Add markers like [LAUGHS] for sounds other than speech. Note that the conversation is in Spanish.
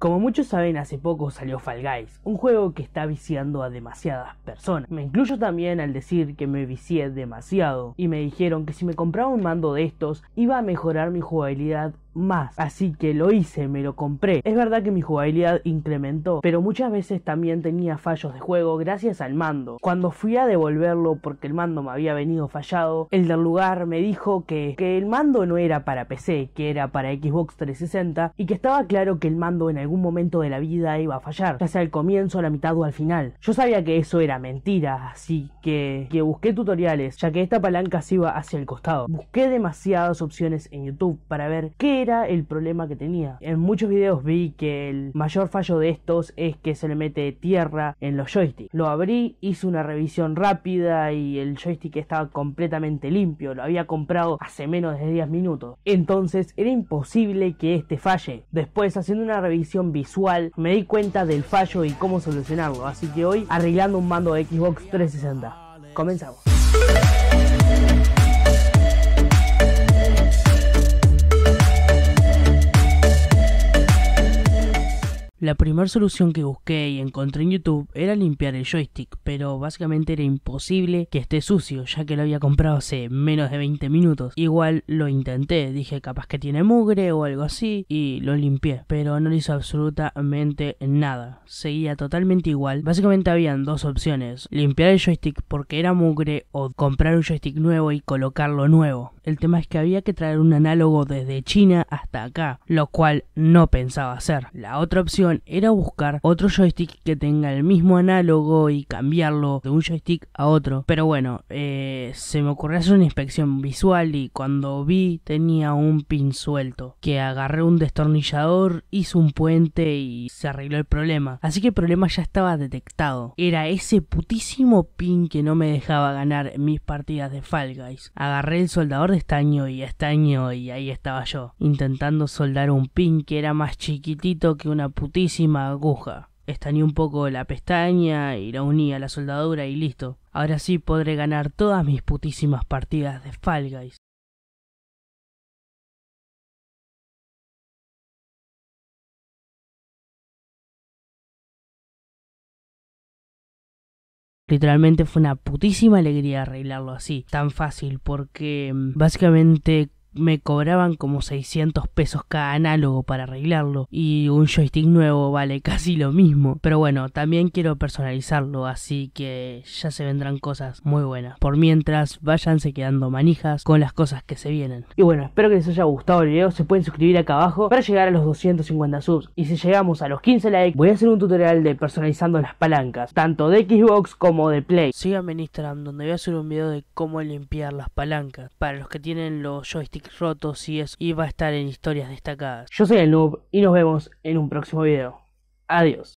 Como muchos saben, hace poco salió Fall Guys, un juego que está viciando a demasiadas personas. Me incluyo también al decir que me vicié demasiado y me dijeron que si me compraba un mando de estos iba a mejorar mi jugabilidad más. Así que lo hice, me lo compré. Es verdad que mi jugabilidad incrementó, pero muchas veces también tenía fallos de juego gracias al mando. Cuando fui a devolverlo porque el mando me había venido fallado, el del lugar me dijo que, el mando no era para PC, que era para Xbox 360 y que estaba claro que el mando en algún momento de la vida iba a fallar, ya sea al comienzo, a la mitad o al final. Yo sabía que eso era mentira, así que, que busqué tutoriales, ya que esta palanca se iba hacia el costado. Busqué demasiadas opciones en YouTube para ver qué era el problema que tenía. En muchos videos vi que el mayor fallo de estos es que se le mete tierra en los joysticks. Lo abrí, hice una revisión rápida y el joystick estaba completamente limpio, lo había comprado hace menos de 10 minutos. Entonces era imposible que este falle. Después haciendo una revisión visual me di cuenta del fallo y cómo solucionarlo, así que hoy arreglando un mando de Xbox 360. Comenzamos. La primera solución que busqué y encontré en YouTube era limpiar el joystick, pero básicamente era imposible que esté sucio, ya que lo había comprado hace menos de 20 minutos. Igual lo intenté, dije capaz que tiene mugre o algo así, y lo limpié, pero no le hizo absolutamente nada. Seguía totalmente igual. Básicamente habían dos opciones, limpiar el joystick porque era mugre o comprar un joystick nuevo y colocarlo nuevo. El tema es que había que traer un análogo desde China hasta acá, lo cual no pensaba hacer. La otra opción era buscar otro joystick que tenga el mismo análogo y cambiarlo de un joystick a otro. Pero bueno, eh, se me ocurrió hacer una inspección visual y cuando vi tenía un pin suelto, que agarré un destornillador, hice un puente y se arregló el problema. Así que el problema ya estaba detectado. Era ese putísimo pin que no me dejaba ganar mis partidas de Fall Guys. Agarré el soldador de estaño y estaño y ahí estaba yo, intentando soldar un pin que era más chiquitito que una putísima aguja. Estañé un poco la pestaña y la uní a la soldadura y listo. Ahora sí podré ganar todas mis putísimas partidas de Fall Literalmente fue una putísima alegría arreglarlo así, tan fácil, porque mm, básicamente me cobraban como 600 pesos cada análogo para arreglarlo y un joystick nuevo vale [LAUGHS] casi lo mismo. Pero bueno, también quiero personalizarlo, así que ya se vendrán cosas muy buenas. Por mientras, váyanse quedando manijas con las cosas que se vienen. Y bueno, espero que les haya gustado el video, se pueden suscribir acá abajo para llegar a los 250 subs. Y si llegamos a los 15 likes, voy a hacer un tutorial de personalizando las palancas, tanto de Xbox como de Play. Síganme en Instagram donde voy a hacer un video de cómo limpiar las palancas para los que tienen los joysticks Roto si es Y va a estar en historias destacadas. Yo soy el noob y nos vemos en un próximo video. Adiós.